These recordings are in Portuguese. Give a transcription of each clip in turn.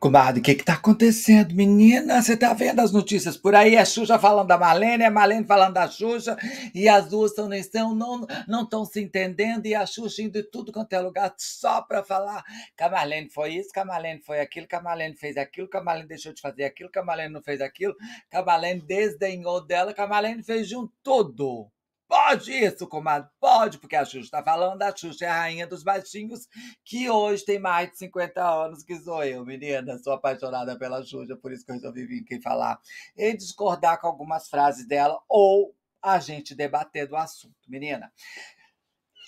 Comadre, o que que tá acontecendo? Menina, você tá vendo as notícias por aí? É Xuxa falando da Marlene, é Marlene falando da Xuxa, e as duas estão, estão não não estão se entendendo, e a Xuxa indo de tudo quanto é lugar só para falar que a Marlene foi isso, que a Marlene foi aquilo, que a Marlene fez aquilo, que a Marlene deixou de fazer aquilo, que a Marlene não fez aquilo, que a Marlene desdenhou dela, que a Marlene fez de um todo. Pode isso, comadre, pode, porque a Xuxa está falando, a Xuxa é a rainha dos baixinhos, que hoje tem mais de 50 anos que sou eu, menina. Sou apaixonada pela Xuxa, por isso que eu resolvi vir aqui falar e discordar com algumas frases dela ou a gente debater do assunto, menina.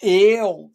Eu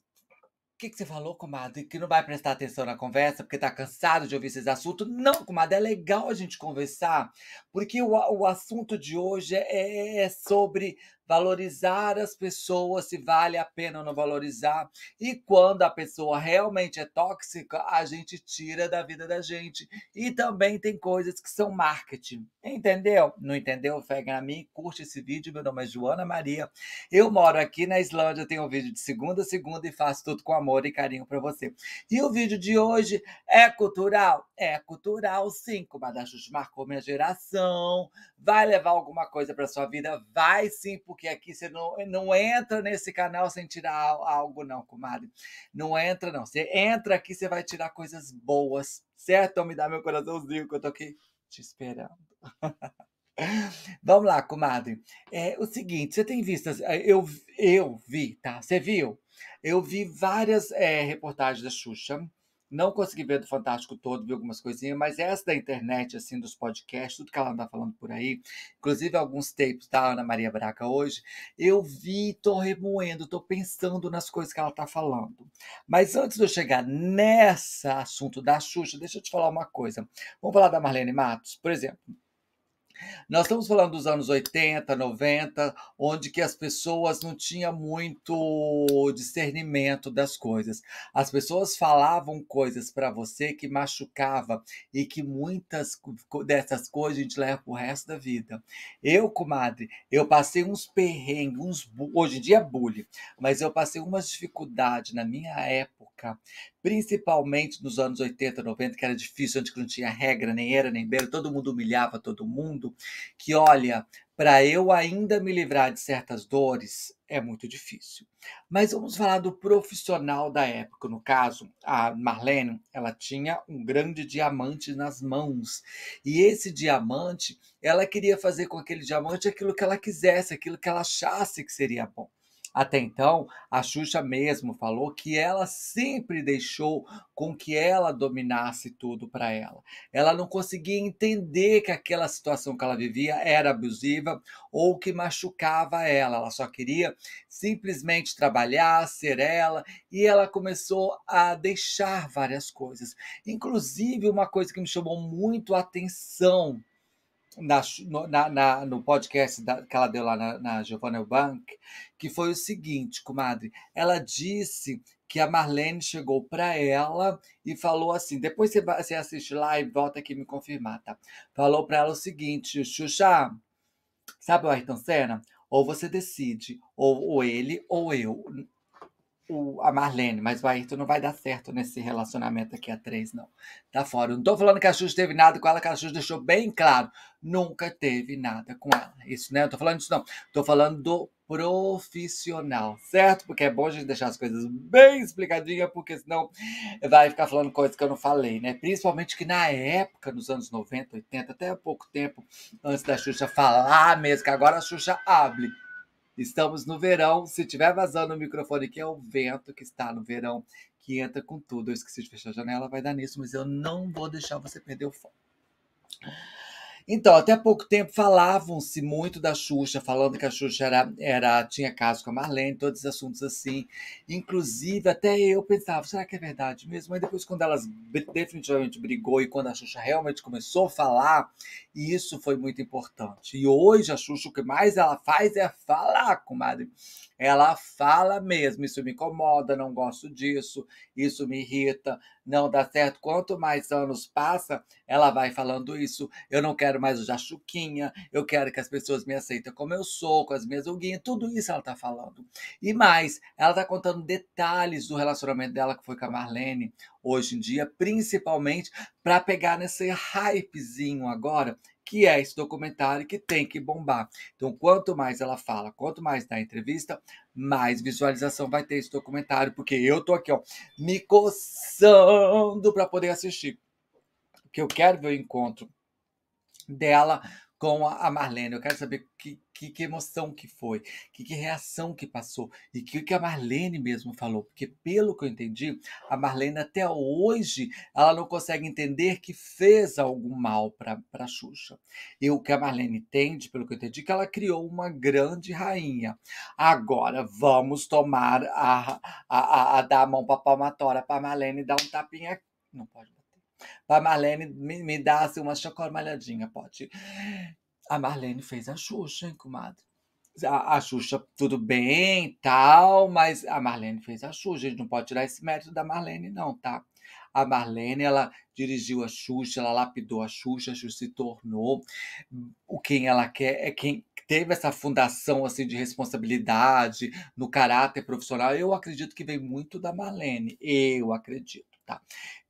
o que, que, você falou, comadre? Que não vai prestar atenção na conversa porque tá cansado de ouvir esses assuntos? Não, comadre, é legal a gente conversar, porque o, o assunto de hoje é, é sobre valorizar as pessoas, se vale a pena ou não valorizar. E quando a pessoa realmente é tóxica, a gente tira da vida da gente. E também tem coisas que são marketing. Entendeu? Não entendeu? Pega a mim, curte esse vídeo. Meu nome é Joana Maria. Eu moro aqui na Islândia, tenho um vídeo de segunda a segunda e faço tudo com amor e carinho para você. E o vídeo de hoje é cultural? É cultural, sim. o Comadachucho marcou minha geração. Vai levar alguma coisa para sua vida? Vai sim, porque porque aqui você não, eh, não entra nesse canal sem tirar algo, não, comadre. Não entra, não. Você entra aqui, você vai tirar coisas boas, certo? me dá meu coraçãozinho que eu tô aqui te esperando. Vamos lá, comadre. É o seguinte, você tem vistas? Eh, eu, eu vi, tá? Você viu? Eu vi várias é, reportagens da Xuxa não consegui ver do Fantástico todo, vi algumas coisinhas, mas essa da internet, assim, dos podcasts, tudo que ela anda falando por aí, inclusive alguns tapes da Ana Maria Braca hoje, eu vi, tô remoendo, tô pensando nas coisas que ela tá falando. Mas antes de eu chegar nesse assunto da Xuxa, deixa eu te falar uma coisa. Vamos falar da Marlene Matos, por exemplo. Nós estamos falando dos anos 80, 90, onde que as pessoas não tinham muito discernimento das coisas. As pessoas falavam coisas para você que machucava e que muitas dessas coisas a gente leva o resto da vida. Eu, comadre, eu passei uns perrengues, uns hoje em dia é bullying, mas eu passei umas dificuldades na minha época época, principalmente nos anos 80, 90, que era difícil, antes que não tinha regra, nem era, nem beira, todo mundo humilhava todo mundo, que olha, para eu ainda me livrar de certas dores é muito difícil. Mas vamos falar do profissional da época. No caso, a Marlene, ela tinha um grande diamante nas mãos. E esse diamante, ela queria fazer com aquele diamante aquilo que ela quisesse, aquilo que ela achasse que seria bom. Até então, a Xuxa mesmo falou que ela sempre deixou com que ela dominasse tudo para ela. Ela não conseguia entender que aquela situação que ela vivia era abusiva ou que machucava ela. Ela só queria simplesmente trabalhar, ser ela, e ela começou a deixar várias coisas. Inclusive, uma coisa que me chamou muito a atenção na, na, na, no podcast da, que ela deu lá na, na Giovanna Bank, que foi o seguinte, comadre. Ela disse que a Marlene chegou para ela e falou assim: depois você, você assiste lá e volta aqui me confirmar, tá? Falou para ela o seguinte: Xuxa, sabe o Ayrton Senna? Ou você decide, ou, ou ele ou eu o, a Marlene, mas o Ayrton não vai dar certo nesse relacionamento aqui a três, não. Tá fora. Eu não tô falando que a Xuxa teve nada com ela, que a Xuxa deixou bem claro. Nunca teve nada com ela. Isso, né? Eu tô falando disso, não. Tô falando do profissional, certo? Porque é bom a gente deixar as coisas bem explicadinhas, porque senão vai ficar falando coisas que eu não falei, né? Principalmente que na época, nos anos 90, 80, até há pouco tempo, antes da Xuxa falar mesmo, que agora a Xuxa abre Estamos no verão. Se tiver vazando o microfone, que é o vento que está no verão, que entra com tudo. Eu esqueci de fechar a janela, vai dar nisso, mas eu não vou deixar você perder o foco. Então, até pouco tempo falavam-se muito da Xuxa, falando que a Xuxa era, era, tinha caso com a Marlene, todos os assuntos assim. Inclusive, até eu pensava, será que é verdade mesmo? Mas depois, quando elas definitivamente brigou e quando a Xuxa realmente começou a falar, isso foi muito importante. E hoje a Xuxa, o que mais ela faz é falar, comadre. Ela fala mesmo, isso me incomoda, não gosto disso, isso me irrita não dá certo. Quanto mais anos passa, ela vai falando isso. Eu não quero mais usar chuquinha, eu quero que as pessoas me aceitem como eu sou, com as minhas unguinhas. Tudo isso ela tá falando. E mais, ela tá contando detalhes do relacionamento dela que foi com a Marlene, hoje em dia, principalmente para pegar nesse hypezinho agora que é esse documentário que tem que bombar. Então, quanto mais ela fala, quanto mais dá entrevista, mais visualização vai ter esse documentário, porque eu tô aqui, ó, me coçando para poder assistir. porque eu quero ver o encontro dela com a Marlene. Eu quero saber que, que, que emoção que foi, que, que, reação que passou e o que, que a Marlene mesmo falou. Porque, pelo que eu entendi, a Marlene até hoje ela não consegue entender que fez algum mal para a Xuxa. E o que a Marlene entende, pelo que eu entendi, que ela criou uma grande rainha. Agora, vamos tomar a, a, a, a dar a mão para palmatória para a Marlene dar um tapinha. Não pode para Marlene me, me dar assim, uma chocormalhadinha, pode. A Marlene fez a Xuxa, hein, comadre? A, a Xuxa, tudo bem tal, mas a Marlene fez a Xuxa. A gente não pode tirar esse mérito da Marlene, não, tá? A Marlene, ela dirigiu a Xuxa, ela lapidou a Xuxa, a Xuxa se tornou o quem ela quer, é quem teve essa fundação assim de responsabilidade no caráter profissional. Eu acredito que vem muito da Marlene, eu acredito. Tá.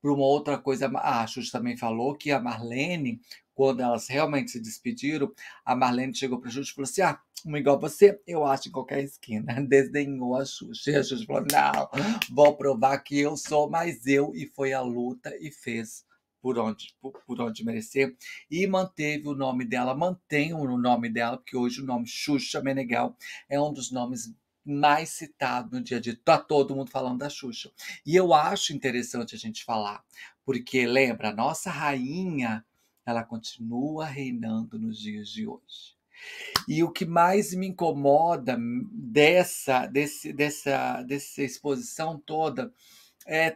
Por uma outra coisa, a Xuxa também falou que a Marlene, quando elas realmente se despediram, a Marlene chegou para a Xuxa e falou assim: ah, uma igual você, eu acho em qualquer esquina. Desdenhou a Xuxa. E a Xuxa falou: não, vou provar que eu sou mais eu. E foi a luta e fez por onde, por, onde merecer. E manteve o nome dela, mantém o nome dela, porque hoje o nome Xuxa Meneghel é um dos nomes mais citado no dia de tá todo mundo falando da Xuxa. E eu acho interessante a gente falar, porque lembra, a nossa rainha, ela continua reinando nos dias de hoje. E o que mais me incomoda dessa, desse, dessa, dessa exposição toda é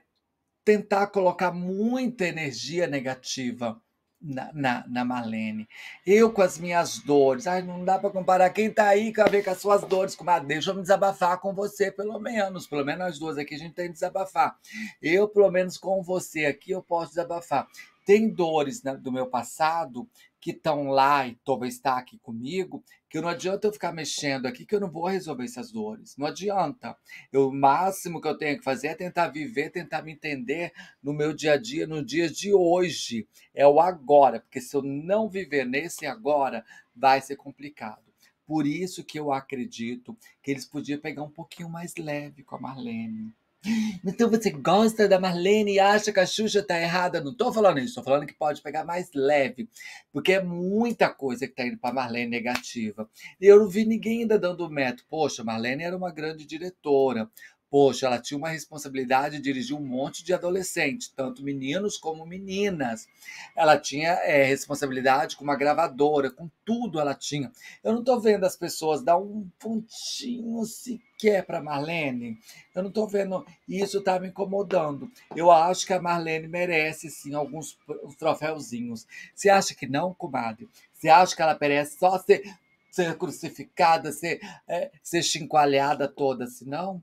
tentar colocar muita energia negativa na, na, na, Marlene. Eu com as minhas dores. Ai, não dá para comparar. Quem tá aí quer ver com as suas dores, comadre. Deixa eu me desabafar com você, pelo menos. Pelo menos nós duas aqui a gente tem que desabafar. Eu, pelo menos com você aqui, eu posso desabafar. Tem dores né, do meu passado que estão lá e talvez está aqui comigo, que não adianta eu ficar mexendo aqui que eu não vou resolver essas dores. Não adianta. Eu, o máximo que eu tenho que fazer é tentar viver, tentar me entender no meu dia a dia, no dia de hoje. É o agora, porque se eu não viver nesse agora, vai ser complicado. Por isso que eu acredito que eles podiam pegar um pouquinho mais leve com a Marlene. Então você gosta da Marlene e acha que a Xuxa tá errada. Não tô falando isso, tô falando que pode pegar mais leve. Porque é muita coisa que tá indo pra Marlene negativa. E eu não vi ninguém ainda dando o método. Poxa, Marlene era uma grande diretora. Poxa, ela tinha uma responsabilidade de dirigir um monte de adolescentes, tanto meninos como meninas. Ela tinha é, responsabilidade com uma gravadora, com tudo ela tinha. Eu não estou vendo as pessoas dar um pontinho sequer para Marlene. Eu não estou vendo. isso está me incomodando. Eu acho que a Marlene merece, sim, alguns troféuzinhos. Você acha que não, comadre? Você acha que ela merece só ser, ser crucificada, ser, é, ser chincoalhada toda, se não?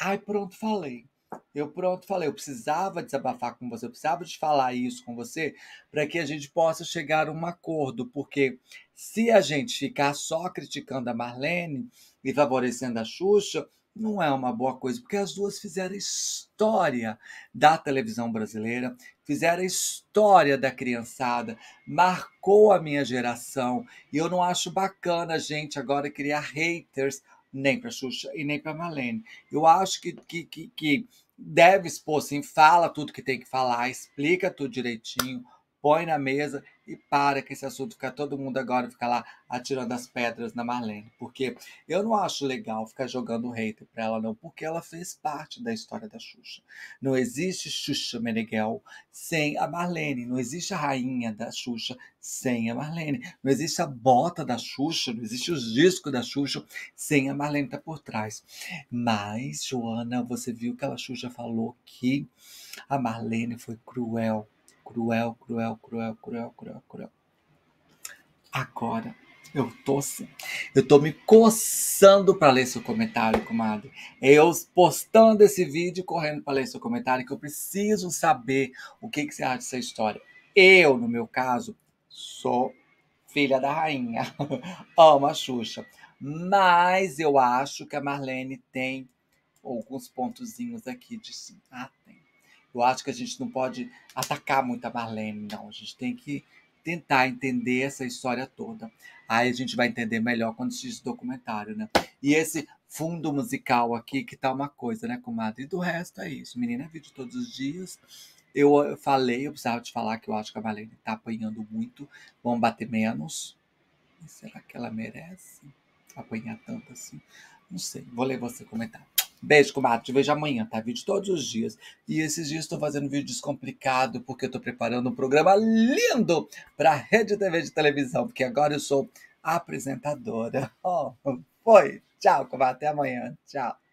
Ai, pronto, falei. Eu pronto, falei, eu precisava desabafar com você, eu precisava de falar isso com você para que a gente possa chegar a um acordo, porque se a gente ficar só criticando a Marlene e favorecendo a Xuxa, não é uma boa coisa, porque as duas fizeram história da televisão brasileira, fizeram história da criançada, marcou a minha geração, e eu não acho bacana a gente agora criar haters nem para Xuxa e nem para Malene. Eu acho que, que, que, que deve expor, sim, fala tudo que tem que falar, explica tudo direitinho, põe na mesa e para que esse assunto fica todo mundo agora fica lá atirando as pedras na Marlene, porque eu não acho legal ficar jogando hater para ela não, porque ela fez parte da história da Xuxa. Não existe Xuxa Meneghel sem a Marlene, não existe a rainha da Xuxa sem a Marlene, não existe a bota da Xuxa, não existe os discos da Xuxa sem a Marlene tá por trás. Mas Joana, você viu que a Xuxa falou que a Marlene foi cruel Cruel, cruel, cruel, cruel, cruel, cruel. Agora, eu tô sim. Eu tô me coçando para ler seu comentário, comadre. Eu postando esse vídeo, correndo para ler seu comentário, que eu preciso saber o que, que você acha dessa história. Eu, no meu caso, sou filha da rainha. Amo a Xuxa. Mas eu acho que a Marlene tem alguns pontozinhos aqui de sim. Ah, tem. Eu acho que a gente não pode atacar muito a Marlene, não. A gente tem que tentar entender essa história toda. Aí a gente vai entender melhor quando assistir esse documentário, né? E esse fundo musical aqui, que tá uma coisa, né, comadre? E do resto é isso. Menina, é vídeo todos os dias. Eu, falei, eu precisava te falar que eu acho que a Marlene tá apanhando muito. Vão bater menos. E será que ela merece apanhar tanto assim? Não sei, vou ler você comentar. Beijo, comadre. Te vejo amanhã, tá? Vídeo todos os dias. E esses dias estou fazendo vídeo descomplicado, porque eu tô preparando um programa lindo pra Rede TV de televisão, porque agora eu sou apresentadora. Oh, foi. Tchau, comadre. Até amanhã. Tchau.